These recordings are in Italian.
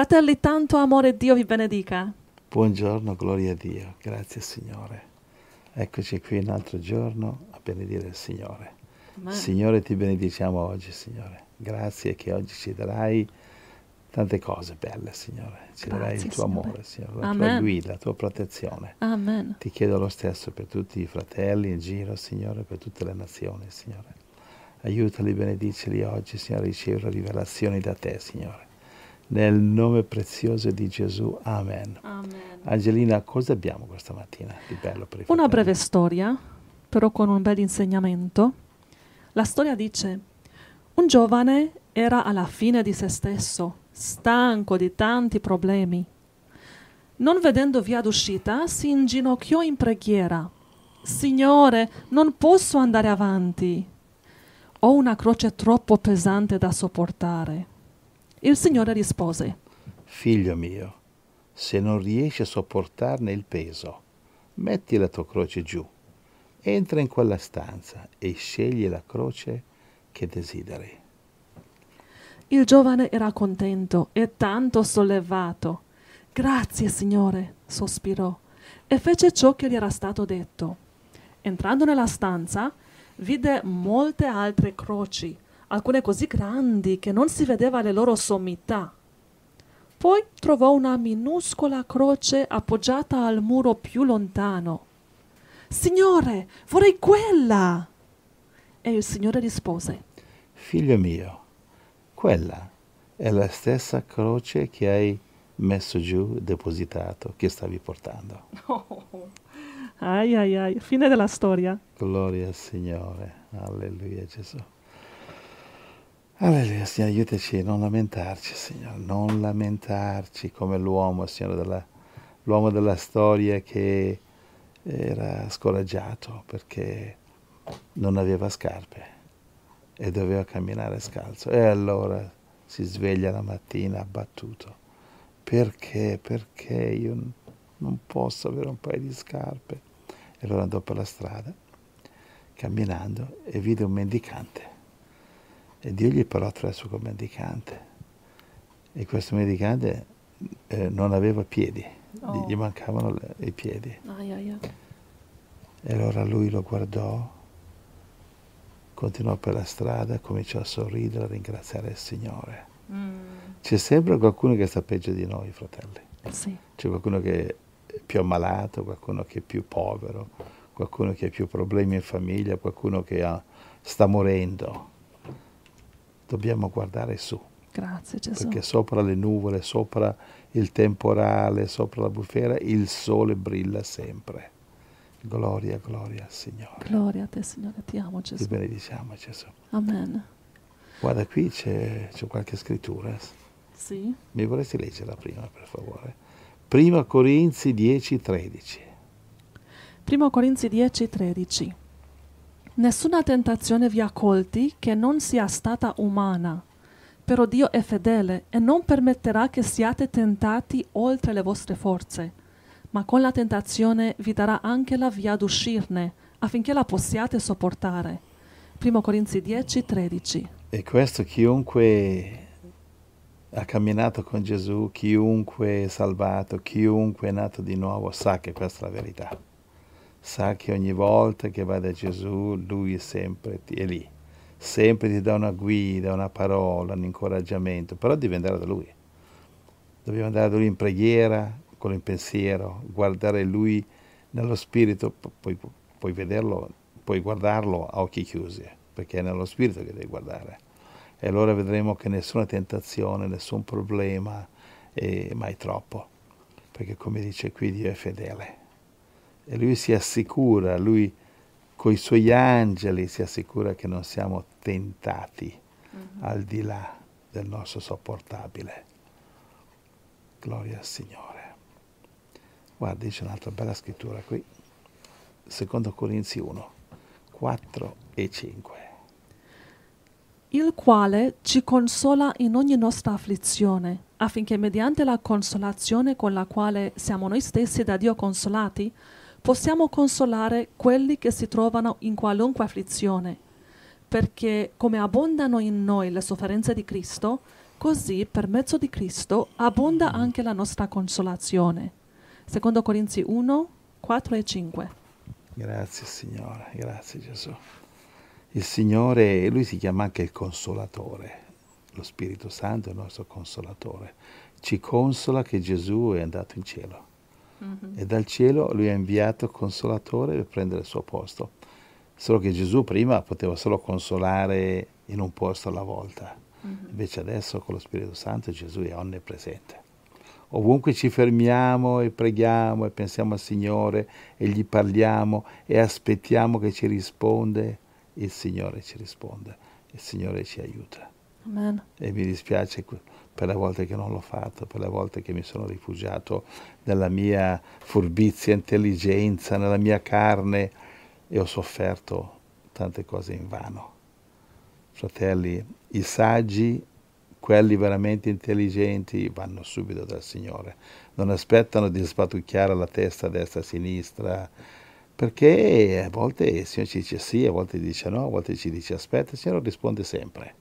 Fratelli, tanto amore Dio vi benedica. Buongiorno, gloria a Dio, grazie Signore. Eccoci qui un altro giorno a benedire il Signore. Amen. Signore, ti benediciamo oggi, Signore. Grazie che oggi ci darai tante cose belle, Signore. Ci darai il tuo Signore. amore, Signore, la Amen. tua guida, la tua protezione. Amen. Ti chiedo lo stesso per tutti i fratelli in giro, Signore, per tutte le nazioni, Signore. Aiutali, benedicili oggi, Signore, a ricevere rivelazioni da te, Signore nel nome prezioso di Gesù. Amen. Amen. Angelina, cosa abbiamo questa mattina di bello per i Una breve storia, però con un bel insegnamento. La storia dice, un giovane era alla fine di se stesso, stanco di tanti problemi. Non vedendo via d'uscita, si inginocchiò in preghiera. Signore, non posso andare avanti. Ho una croce troppo pesante da sopportare. Il Signore rispose, Figlio mio, se non riesci a sopportarne il peso, metti la tua croce giù, entra in quella stanza e scegli la croce che desideri. Il giovane era contento e tanto sollevato. Grazie, Signore, sospirò e fece ciò che gli era stato detto. Entrando nella stanza, vide molte altre croci alcune così grandi che non si vedeva le loro sommità. Poi trovò una minuscola croce appoggiata al muro più lontano. Signore, vorrei quella! E il Signore rispose, Figlio mio, quella è la stessa croce che hai messo giù, depositato, che stavi portando. Oh, ai ai ai, fine della storia. Gloria al Signore, alleluia Gesù. Alleluia, Signore, aiutaci a non lamentarci, Signore, non lamentarci come l'uomo, Signore, l'uomo della storia che era scoraggiato perché non aveva scarpe e doveva camminare scalzo. E allora si sveglia la mattina abbattuto. Perché? Perché io non posso avere un paio di scarpe? E allora andò per la strada, camminando, e vide un mendicante e Dio gli parlò attraverso quel mendicante. E questo mendicante eh, non aveva piedi, oh. gli mancavano le, i piedi. Ai, ai, ai. E allora lui lo guardò, continuò per la strada, cominciò a sorridere, a ringraziare il Signore. Mm. C'è sempre qualcuno che sta peggio di noi, fratelli. Sì. C'è qualcuno che è più ammalato, qualcuno che è più povero, qualcuno che ha più problemi in famiglia, qualcuno che ha, sta morendo dobbiamo guardare su. Grazie Gesù. Perché sopra le nuvole, sopra il temporale, sopra la bufera, il sole brilla sempre. Gloria, gloria al Signore. Gloria a te Signore, ti amo Gesù. Ti benediciamo Gesù. Amen. Guarda qui c'è, qualche scrittura. Sì. Mi vorresti leggerla prima per favore? Prima Corinzi 10, 13. Primo Corinzi 10, 13. Nessuna tentazione vi ha colti che non sia stata umana, però Dio è fedele e non permetterà che siate tentati oltre le vostre forze, ma con la tentazione vi darà anche la via d'uscirne, affinché la possiate sopportare. 1 Corinzi 10, 13. E questo chiunque ha camminato con Gesù, chiunque è salvato, chiunque è nato di nuovo, sa che questa è la verità sa che ogni volta che vai da Gesù lui è sempre è lì, sempre ti dà una guida, una parola, un incoraggiamento, però devi andare da lui. Dobbiamo andare da lui in preghiera, con il pensiero, guardare lui nello spirito, puoi, puoi vederlo, puoi guardarlo a occhi chiusi, perché è nello spirito che devi guardare. E allora vedremo che nessuna tentazione, nessun problema è eh, mai troppo, perché come dice qui Dio è fedele e lui si assicura, lui con i suoi angeli si assicura che non siamo tentati mm-hmm. al di là del nostro sopportabile. Gloria al Signore. Guarda, dice un'altra bella scrittura qui, secondo Corinzi 1, 4 e 5. Il quale ci consola in ogni nostra afflizione, affinché mediante la consolazione con la quale siamo noi stessi da Dio consolati, possiamo consolare quelli che si trovano in qualunque afflizione, perché come abbondano in noi le sofferenze di Cristo, così per mezzo di Cristo abbonda anche la nostra consolazione. Secondo Corinzi 1, 4 e 5. Grazie Signore, grazie Gesù. Il Signore, lui si chiama anche il consolatore, lo Spirito Santo è il nostro consolatore. Ci consola che Gesù è andato in cielo mm-hmm. e dal cielo lui ha inviato il consolatore per prendere il suo posto. Solo che Gesù prima poteva solo consolare in un posto alla volta, mm-hmm. invece adesso con lo Spirito Santo Gesù è onnipresente. Ovunque ci fermiamo e preghiamo e pensiamo al Signore e gli parliamo e aspettiamo che ci risponde, il Signore ci risponde, il Signore ci aiuta. Amen. E mi dispiace per le volte che non l'ho fatto, per le volte che mi sono rifugiato nella mia furbizia, intelligenza, nella mia carne e ho sofferto tante cose in vano. Fratelli, i saggi, quelli veramente intelligenti, vanno subito dal Signore, non aspettano di sbatucchiare la testa a destra e a sinistra, perché a volte il Signore ci dice sì, a volte dice no, a volte ci dice aspetta, il Signore risponde sempre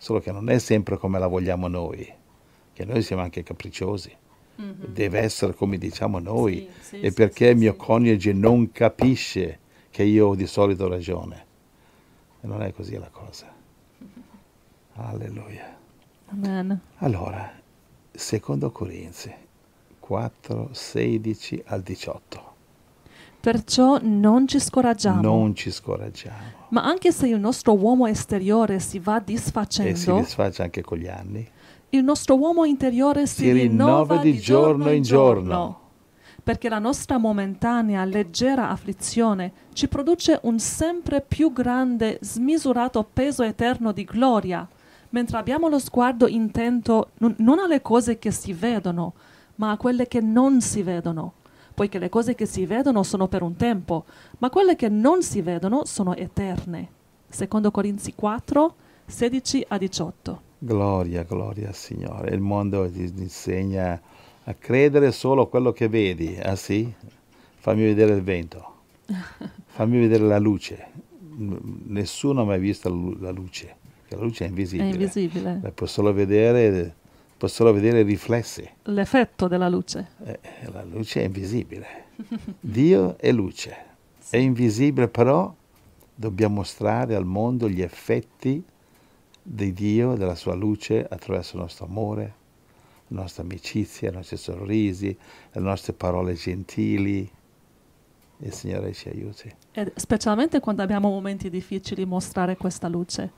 solo che non è sempre come la vogliamo noi, che noi siamo anche capricciosi. Mm-hmm. Deve essere come diciamo noi sì, sì, e perché sì, mio coniuge non capisce che io ho di solito ragione. E non è così la cosa. Alleluia. Amen. Allora, secondo Corinzi 4, 16 al 18. Perciò non ci scoraggiamo. Non ci scoraggiamo. Ma anche se il nostro uomo esteriore si va disfacendo. E si disfaccia anche con gli anni. Il nostro uomo interiore si, si rinnova, rinnova di, di giorno, giorno in giorno. giorno perché la nostra momentanea leggera afflizione ci produce un sempre più grande, smisurato peso eterno di gloria, mentre abbiamo lo sguardo intento non alle cose che si vedono, ma a quelle che non si vedono poiché le cose che si vedono sono per un tempo, ma quelle che non si vedono sono eterne. Secondo Corinzi 4, 16 a 18. Gloria, gloria al Signore. Il mondo ti insegna a credere solo quello che vedi. Ah sì? Fammi vedere il vento. Fammi vedere la luce. Nessuno ha mai visto la luce. La luce è invisibile. È invisibile. La puoi solo vedere possono vedere i riflessi. L'effetto della luce. Eh, la luce è invisibile. Dio è luce. Sì. È invisibile però dobbiamo mostrare al mondo gli effetti di Dio, della sua luce, attraverso il nostro amore, la nostra amicizia, i nostri sorrisi, le nostre parole gentili. Il Signore ci aiuti. E specialmente quando abbiamo momenti difficili, mostrare questa luce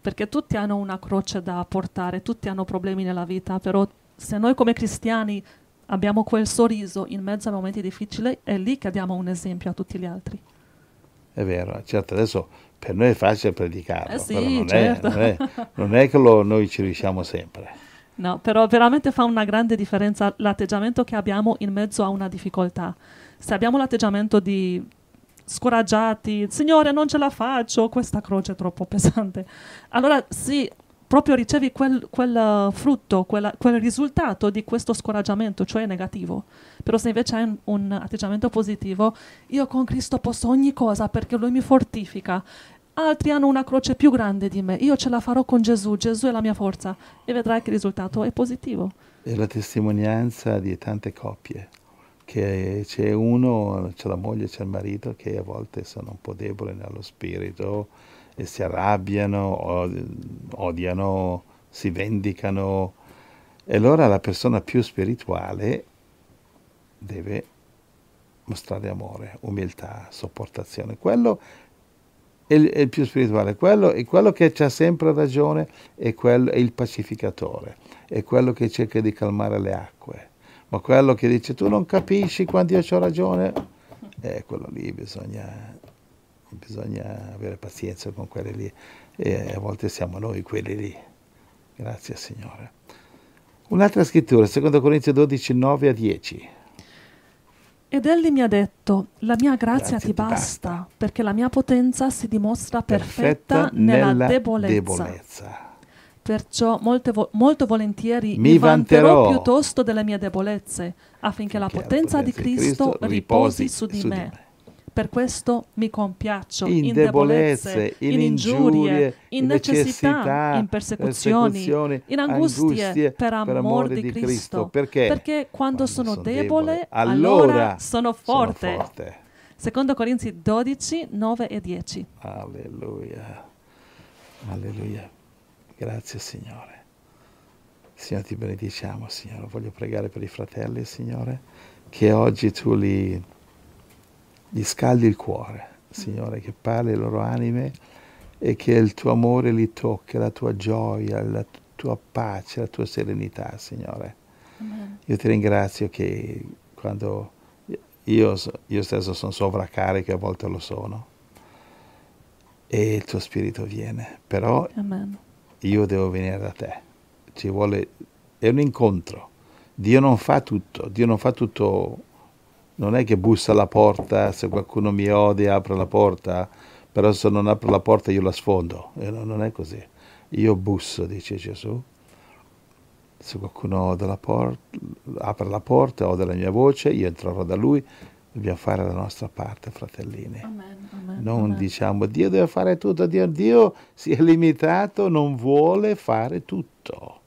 perché tutti hanno una croce da portare, tutti hanno problemi nella vita, però se noi come cristiani abbiamo quel sorriso in mezzo a momenti difficili, è lì che diamo un esempio a tutti gli altri. È vero, certo, adesso per noi è facile predicarlo, eh sì, non, certo. è, non, è, non, è, che lo, noi ci riusciamo sempre. No, però veramente fa una grande differenza l'atteggiamento che abbiamo in mezzo a una difficoltà. Se abbiamo l'atteggiamento di scoraggiati, Signore non ce la faccio, questa croce è troppo pesante. Allora sì, proprio ricevi quel, quel uh, frutto, quella, quel risultato di questo scoraggiamento, cioè negativo. Però se invece hai un, un atteggiamento positivo, io con Cristo posso ogni cosa perché Lui mi fortifica altri hanno una croce più grande di me, io ce la farò con Gesù, Gesù è la mia forza e vedrai che il risultato è positivo. È la testimonianza di tante coppie che c'è uno, c'è la moglie, c'è il marito che a volte sono un po' deboli nello spirito e si arrabbiano, odiano, si vendicano. E allora la persona più spirituale deve mostrare amore, umiltà, sopportazione. Quello è il, più spirituale, quello è quello che ha sempre ragione, è, quello, è il pacificatore, è quello che cerca di calmare le acque ma quello che dice tu non capisci quando io ho ragione, eh, quello lì bisogna, bisogna avere pazienza con quelli lì e a volte siamo noi quelli lì. Grazie Signore. Un'altra scrittura, 2 Corinzi 12, 9 a 10. Ed egli mi ha detto, la mia grazia, grazia ti, basta, basta, perché la mia potenza si dimostra perfetta, perfetta nella, nella debolezza. debolezza. Perciò vo- molto volentieri mi, mi vanterò, vanterò piuttosto delle mie debolezze, affinché la potenza, di Cristo, Cristo riposi su di, su me. me. Per questo mi compiaccio in, in debolezze, in, ingiurie, in, necessità, necessità, in persecuzioni, persecuzioni in angustie, angustie, per amor di Cristo. Cristo. Perché? Perché quando, quando sono, sono debole, debole, allora sono forte. Sono forte. Secondo Corinzi 12, 9 e 10. Alleluia. Alleluia. Grazie Signore. Signore ti benediciamo, Signore. Voglio pregare per i fratelli, Signore, che oggi tu li, gli scaldi il cuore, Signore, che parli le loro anime e che il tuo amore li tocchi, la tua gioia, la tua pace, la tua serenità, Signore. Amen. Io ti ringrazio che quando io, io stesso sono sovraccarico, a volte lo sono, e il tuo spirito viene, però Amen io devo venire da te. Ci vuole, è un incontro. Dio non fa tutto, Dio non fa tutto, non è che bussa alla porta, se qualcuno mi odia apre la porta, però se non apro la porta io la sfondo, e eh, no, non è così. Io busso, dice Gesù, se qualcuno la porta, apre la porta, ode la mia voce, io entrerò da lui Dobbiamo fare la nostra parte, fratellini. Amen, amen, non amen. diciamo Dio deve fare tutto, Dio, Dio si è limitato, non vuole fare tutto.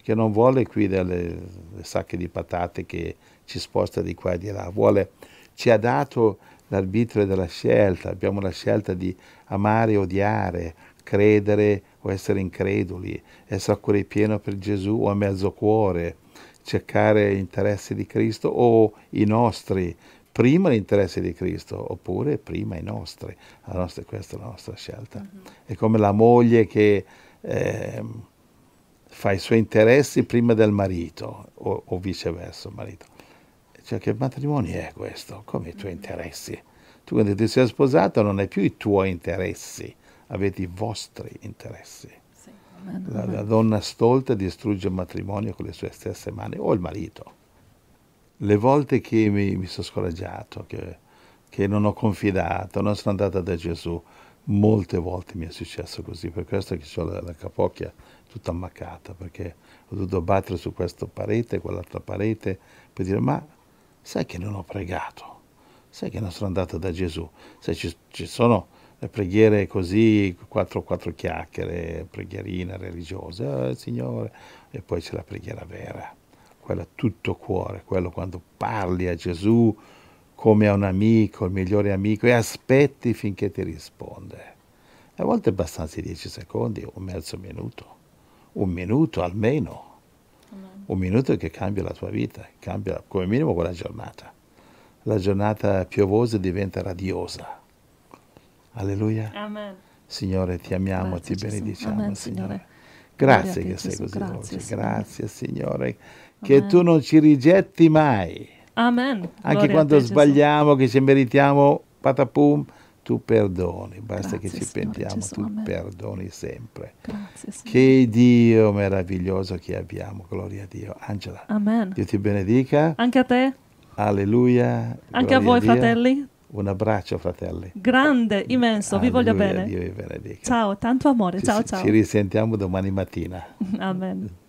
Che non vuole qui delle sacche di patate che ci sposta di qua e di là, vuole, ci ha dato l'arbitrio della scelta, abbiamo la scelta di amare e odiare, credere o essere increduli, essere a cuore pieno per Gesù o a mezzo cuore, cercare interessi di Cristo o i nostri, prima gli interessi di Cristo oppure prima i nostri. Nostra, questa è la nostra scelta. Uh-huh. È come la moglie che eh, fa i suoi interessi prima del marito o, o viceversa marito. Cioè che matrimonio è questo? Come i tuoi mhm. interessi? Tu quando ti sei sposato non hai più i tuoi interessi, avete i vostri interessi. Sì, la, la donna stolta distrugge il matrimonio con le sue stesse mani o il marito le volte che mi, mi sono scoraggiato, che, che, non ho confidato, non sono andato da Gesù, molte volte mi è successo così, per questo che ho la, la capocchia tutta ammaccata, perché ho dovuto battere su questa parete, quell'altra parete, per dire ma sai che non ho pregato, sai che non sono andato da Gesù, sai ci, ci sono le preghiere così, quattro, quattro chiacchiere, preghierina religiosa, oh, Signore, e poi c'è la preghiera vera quello è tutto cuore, quello quando parli a Gesù come a un amico, il migliore amico, e aspetti finché ti risponde. A volte è abbastanza 10 secondi, un mezzo minuto, un minuto almeno. Un minuto che cambia la tua vita, cambia come minimo quella giornata. La giornata piovosa diventa radiosa. Alleluia. Amen. Signore, ti amiamo, Grazie, ti benediciamo, Amen, Signore. Signore. Grazie che sei Gesù, così grazie, dolce. Signore. Grazie, Signore che tu non ci rigetti mai. Amen. Anche Gloria quando sbagliamo, che ci meritiamo, patapum, tu perdoni. Basta Grazie, che ci Signore pentiamo, Gesù. tu Amen. perdoni sempre. Grazie, che Dio meraviglioso che abbiamo. Gloria a Dio. Angela. Amen. Dio ti benedica. Anche a te. Alleluia. Anche a voi, a fratelli. Un abbraccio, fratelli. Grande, immenso, vi voglio bene. Dio vi benedica. Ciao, tanto amore. Ci, ciao, ciao. Ci risentiamo domani mattina. Amen.